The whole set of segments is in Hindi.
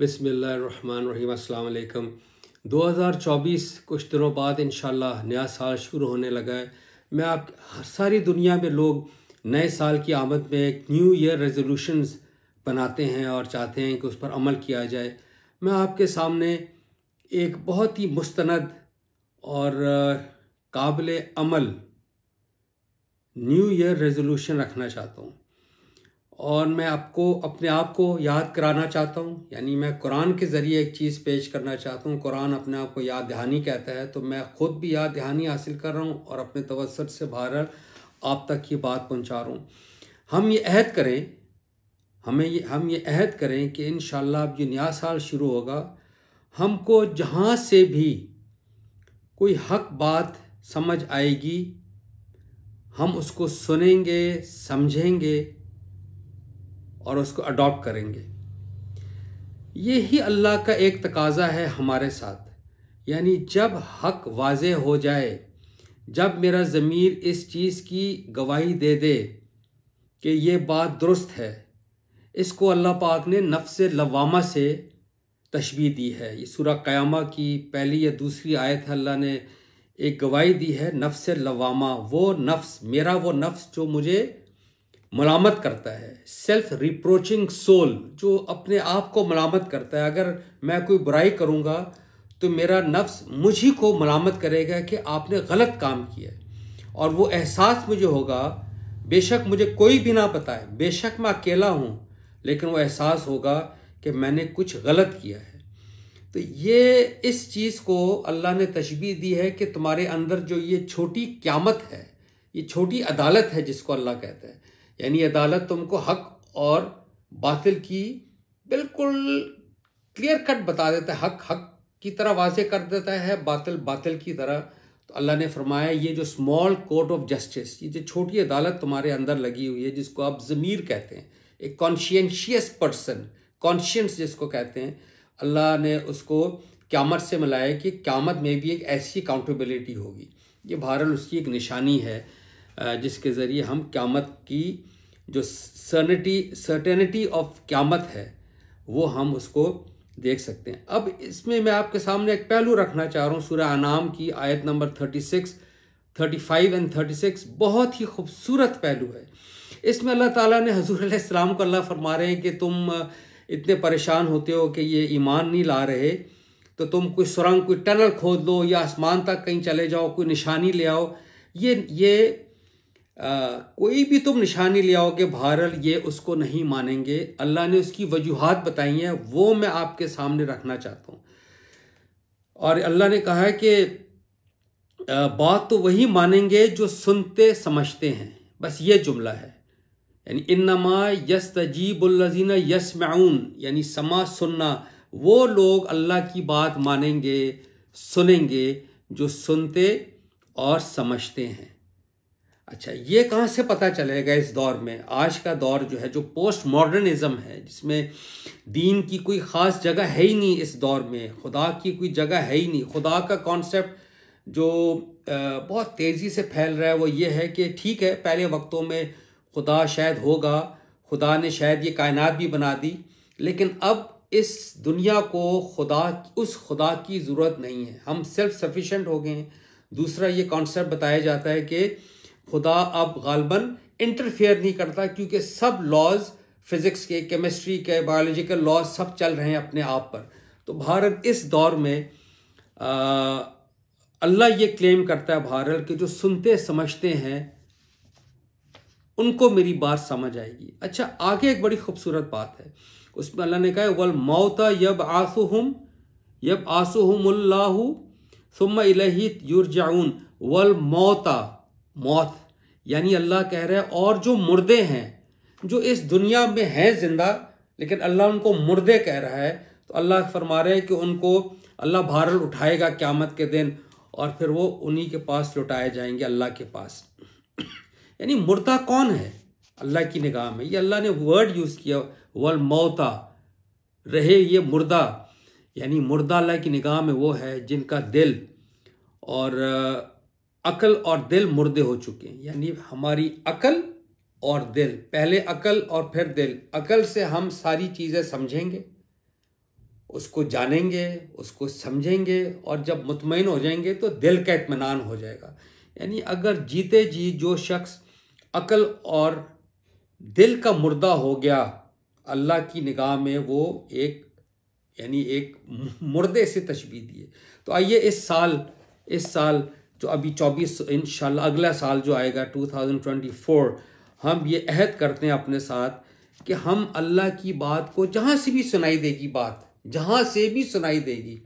दो हज़ार 2024 कुछ दिनों बाद इन नया साल शुरू होने लगा है मैं आप सारी दुनिया में लोग नए साल की आमद में एक न्यू ईयर रेजोल्यूशंस बनाते हैं और चाहते हैं कि उस पर अमल किया जाए मैं आपके सामने एक बहुत ही मुस्तंद और काबिल अमल न्यू ईयर रेजोल्यूशन रखना चाहता हूँ और मैं आपको अपने आप को याद कराना चाहता हूँ यानी मैं कुरान के ज़रिए एक चीज़ पेश करना चाहता हूँ कुरान अपने आप को याद दहानी कहता है तो मैं ख़ुद भी याद दहानी हासिल कर रहा हूँ और अपने तवसर से भारत आप तक ये बात पहुँचा रहा हूँ हम ये अहद करें हमें ये हम ये अहद करें कि इन अब जो नया साल शुरू होगा हमको जहाँ से भी कोई हक बात समझ आएगी हम उसको सुनेंगे समझेंगे और उसको अडॉप्ट करेंगे ये ही अल्लाह का एक तकाजा है हमारे साथ यानी जब हक वाज हो जाए जब मेरा ज़मीर इस चीज़ की गवाही दे दे कि ये बात दुरुस्त है इसको अल्लाह पाक ने नफ्स लवामा से तशबी दी है ये सूरह क़यामा की पहली या दूसरी आयत है अल्लाह ने एक गवाही दी है नफ्स लवामा वो नफ्स मेरा वो नफ्स जो मुझे मलामत करता है सेल्फ रिप्रोचिंग सोल जो अपने आप को मलामत करता है अगर मैं कोई बुराई करूँगा तो मेरा नफ्स ही को मलामत करेगा कि आपने गलत काम किया और वो एहसास मुझे होगा बेशक मुझे कोई भी ना पता है बेशक मैं अकेला हूँ लेकिन वो एहसास होगा कि मैंने कुछ गलत किया है तो ये इस चीज़ को अल्लाह ने तशबी दी है कि तुम्हारे अंदर जो ये छोटी क्यामत है ये छोटी अदालत है जिसको अल्लाह कहता है यानी अदालत तुमको हक और बातिल की बिल्कुल क्लियर कट बता देता है हक हक की तरह वाजे कर देता है बातिल बातिल की तरह तो अल्लाह ने फरमाया ये जो स्मॉल कोर्ट ऑफ जस्टिस ये जो छोटी अदालत तुम्हारे अंदर लगी हुई है जिसको आप ज़मीर कहते हैं एक कॉन्शियशियस पर्सन कॉन्शियंस जिसको कहते हैं अल्लाह ने उसको क्यामत से मिलाया कि क्यामत में भी एक ऐसी अकाउंटेबिलिटी होगी ये बहरल उसकी एक निशानी है जिसके ज़रिए हम क्यामत की जो सर्निटी सर्टेनिटी ऑफ क्यामत है वो हम उसको देख सकते हैं अब इसमें मैं आपके सामने एक पहलू रखना चाह रहा हूँ सूर्य अनाम की आयत number thirty six thirty five and thirty six बहुत ही खूबसूरत पहलू है इसमें अल्लाह ताला ने हजूर इस्लाम को अल्लाह फरमा रहे हैं कि तुम इतने परेशान होते हो कि ये ईमान नहीं ला रहे तो तुम कोई सुरंग कोई टनल खोद लो या आसमान तक कहीं चले जाओ कोई निशानी ले आओ ये ये आ, कोई भी तुम निशानी ले आओ कि भारत ये उसको नहीं मानेंगे अल्लाह ने उसकी वजूहत बताई हैं वो मैं आपके सामने रखना चाहता हूँ और अल्लाह ने कहा है कि बात तो वही मानेंगे जो सुनते समझते हैं बस ये जुमला है यानी नमा यस तजीबुल्लजीन यस मऊन यानी समा सुनना वो लोग अल्लाह की बात मानेंगे सुनेंगे जो सुनते और समझते हैं अच्छा ये कहाँ से पता चलेगा इस दौर में आज का दौर जो है जो पोस्ट मॉडर्निज़म है जिसमें दीन की कोई ख़ास जगह है ही नहीं इस दौर में खुदा की कोई जगह है ही नहीं खुदा का कॉन्सेप्ट जो बहुत तेज़ी से फैल रहा है वो ये है कि ठीक है पहले वक्तों में खुदा शायद होगा खुदा ने शायद ये कायनात भी बना दी लेकिन अब इस दुनिया को खुदा उस खुदा की ज़रूरत नहीं है हम सेल्फ सफिशेंट हो गए हैं दूसरा ये कॉन्सेप्ट बताया जाता है कि खुदा अब गालबन इंटरफेयर नहीं करता क्योंकि सब लॉज फिज़िक्स के केमिस्ट्री के बायोलॉजिकल लॉज सब चल रहे हैं अपने आप पर तो भारत इस दौर में अल्लाह ये क्लेम करता है भारत के जो सुनते समझते हैं उनको मेरी बात समझ आएगी अच्छा आगे एक बड़ी खूबसूरत बात है उसमें अल्लाह ने कहा वल मौता यब आंसू हम यब आंसू हमल्लाहु सुम इलहित युरजाउन वल मौता मौत यानी अल्लाह कह रहे हैं और जो मुर्दे हैं जो इस दुनिया में हैं ज़िंदा लेकिन अल्लाह उनको मुर्दे कह रहा है तो अल्लाह फरमा रहे हैं कि उनको अल्लाह भारल उठाएगा क़्यामत के दिन और फिर वो उन्हीं के पास लुटाए जाएंगे अल्लाह के पास यानी मुर्दा कौन है अल्लाह की निगाह में ये अल्लाह ने वर्ड यूज़ किया वल मौता रहे ये मुर्दा यानी मुर्दा अल्लाह की निगाह में वो है जिनका दिल और अकल और दिल मुर्दे हो चुके हैं यानी हमारी अकल और दिल पहले अकल और फिर दिल अकल से हम सारी चीज़ें समझेंगे उसको जानेंगे उसको समझेंगे और जब मुतमिन हो जाएंगे तो दिल का इतमान हो जाएगा यानी अगर जीते जी जो शख्स अकल और दिल का मुर्दा हो गया अल्लाह की निगाह में वो एक यानी एक मुर्दे से तशबी दिए तो आइए इस साल इस साल जो तो अभी चौबीस इन अगला साल जो आएगा 2024 हम ये अहद करते हैं अपने साथ कि हम अल्लाह की बात को जहाँ से भी सुनाई देगी बात जहाँ से भी सुनाई देगी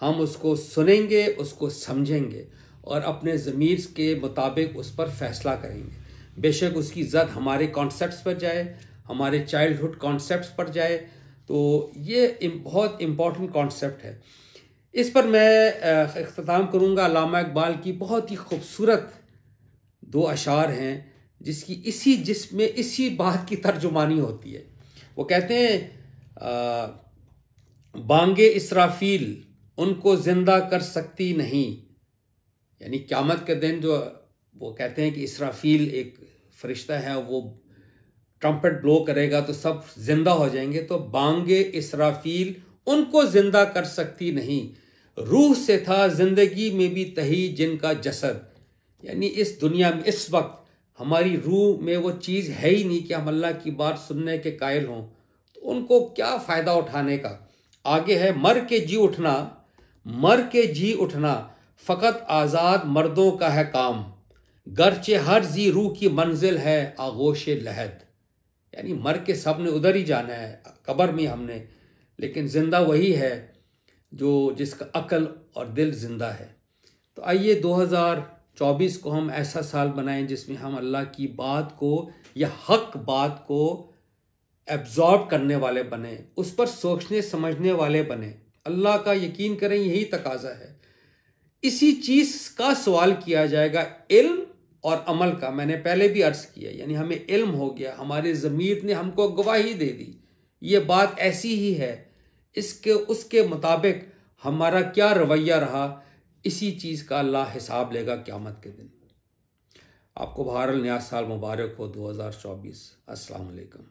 हम उसको सुनेंगे उसको समझेंगे और अपने ज़मीर के मुताबिक उस पर फैसला करेंगे बेशक उसकी ज़द हमारे कॉन्सेप्ट पर जाए हमारे चाइल्डहुड कॉन्सेप्ट पर जाए तो ये बहुत इम्पॉर्टेंट कॉन्सेप्ट है इस पर मैं अख्ताम करूँगा लामा इकबाल की बहुत ही खूबसूरत दो अशार हैं जिसकी इसी जिसमें इसी बात की तर्जुमानी होती है वो कहते हैं बांगे इसराफील उनको ज़िंदा कर सकती नहीं यानी क़्यामत के दिन जो वो कहते हैं कि इसराफील एक फरिश्ता है वो ट्रम्पेट ब्लो करेगा तो सब ज़िंदा हो जाएंगे तो बांगे इसराफील उनको ज़िंदा कर सकती नहीं रूह से था जिंदगी में भी तही जिनका जसद यानी इस दुनिया में इस वक्त हमारी रूह में वो चीज़ है ही नहीं कि हम अल्लाह की बात सुनने के कायल हों तो उनको क्या फ़ायदा उठाने का आगे है मर के जी उठना मर के जी उठना फ़कत आज़ाद मर्दों का है काम गरचे हर जी रूह की मंजिल है आगोश लहद यानी मर के सब ने उधर ही जाना है कबर में हमने लेकिन ज़िंदा वही है जो जिसका अकल और दिल ज़िंदा है तो आइए 2024 को हम ऐसा साल बनाएं जिसमें हम अल्लाह की बात को या हक बात को एब्जॉर्ब करने वाले बने उस पर सोचने समझने वाले बने अल्लाह का यकीन करें यही तकाजा है इसी चीज़ का सवाल किया जाएगा इल्म और अमल का मैंने पहले भी अर्ज किया यानी हमें इल्म हो गया हमारे ज़मीर ने हमको गवाही दे दी ये बात ऐसी ही है इसके उसके मुताबिक हमारा क्या रवैया रहा इसी चीज़ का अल्लाह हिसाब लेगा क़्यामत के दिन आपको बहरल न्यास साल मुबारक हो 2024 अस्सलाम वालेकुम